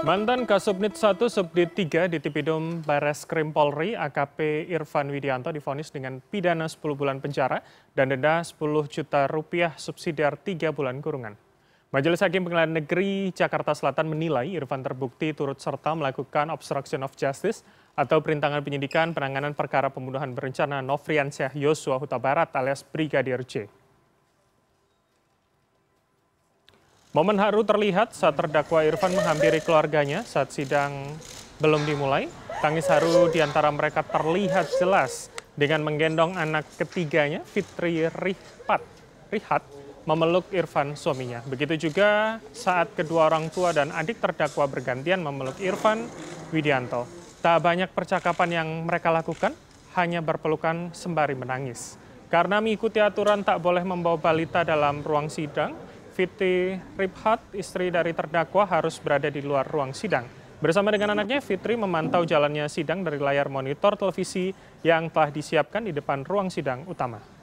Mantan Kasubnit 1 Subdit 3 di Tipidum Bares Krim Polri AKP Irfan Widianto difonis dengan pidana 10 bulan penjara dan denda 10 juta rupiah subsidiar 3 bulan kurungan. Majelis Hakim Pengadilan Negeri Jakarta Selatan menilai Irfan terbukti turut serta melakukan obstruction of justice atau perintangan penyidikan penanganan perkara pembunuhan berencana Nofriansyah Yosua Huta Barat alias Brigadir J. Momen haru terlihat saat terdakwa Irfan menghampiri keluarganya saat sidang belum dimulai. Tangis haru di antara mereka terlihat jelas dengan menggendong anak ketiganya Fitri Rihat, Rihat memeluk Irfan suaminya. Begitu juga saat kedua orang tua dan adik terdakwa bergantian memeluk Irfan Widianto. Tak banyak percakapan yang mereka lakukan, hanya berpelukan sembari menangis. Karena mengikuti aturan tak boleh membawa balita dalam ruang sidang, Fitri Ribhat, istri dari terdakwa, harus berada di luar ruang sidang. Bersama dengan anaknya, Fitri memantau jalannya sidang dari layar monitor televisi yang telah disiapkan di depan ruang sidang utama.